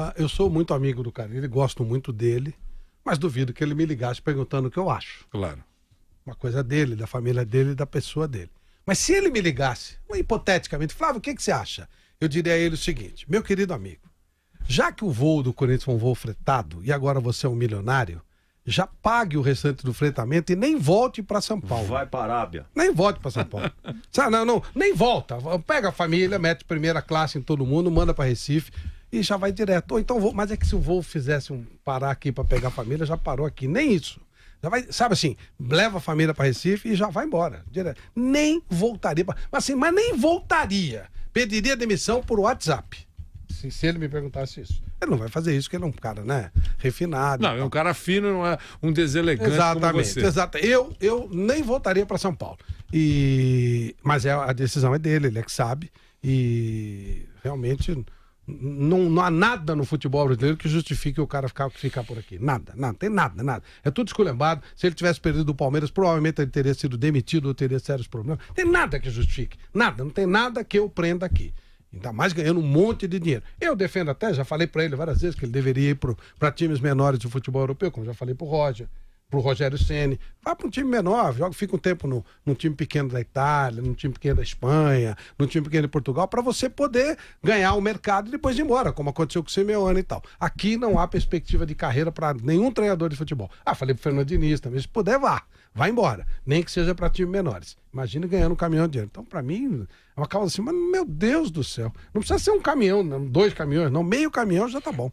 Ah, eu sou muito amigo do cara, ele gosto muito dele, mas duvido que ele me ligasse perguntando o que eu acho. Claro. Uma coisa dele, da família dele, da pessoa dele. Mas se ele me ligasse, hipoteticamente, Flávio, o que, que você acha? Eu diria a ele o seguinte: meu querido amigo, já que o voo do Corinthians foi um voo fretado e agora você é um milionário, já pague o restante do fretamento e nem volte para São Paulo. Vai para Arábia. Nem volte para São Paulo. Sabe, não, não, nem volta. Pega a família, mete primeira classe em todo mundo, manda para Recife e já vai direto. Ou então, vou, mas é que se o voo fizesse um parar aqui para pegar a família, já parou aqui. Nem isso. Já vai, sabe assim, leva a família para Recife e já vai embora. Direto. Nem voltaria. mas assim, mas nem voltaria. Pediria demissão por WhatsApp. Se, se ele me perguntasse isso. Ele não vai fazer isso, porque ele é um cara, né? Refinado. Não, é um cara fino, não é um deselegante. Exatamente, exato. Eu, eu nem voltaria para São Paulo. E... Mas é, a decisão é dele, ele é que sabe. E realmente não, não há nada no futebol brasileiro que justifique o cara ficar, ficar por aqui. Nada, nada, tem nada, nada. É tudo esculhambado. Se ele tivesse perdido o Palmeiras, provavelmente ele teria sido demitido ou teria sérios problemas. Tem nada que justifique. Nada, não tem nada que eu prenda aqui. Ainda mais ganhando um monte de dinheiro. Eu defendo até, já falei para ele várias vezes que ele deveria ir para times menores de futebol europeu, como já falei para o Roger para o Rogério Ceni, vai para um time menor, joga, fica um tempo no, num time pequeno da Itália, num time pequeno da Espanha, num time pequeno de Portugal, para você poder ganhar o mercado e depois ir embora, como aconteceu com o Simeone e tal. Aqui não há perspectiva de carreira para nenhum treinador de futebol. Ah, falei para o Fernando Diniz também, se puder, vá, vá embora, nem que seja para times menores. Imagina ganhando um caminhão de dinheiro. Então, para mim, é uma causa assim, mas meu Deus do céu, não precisa ser um caminhão, dois caminhões, não, meio caminhão já tá bom.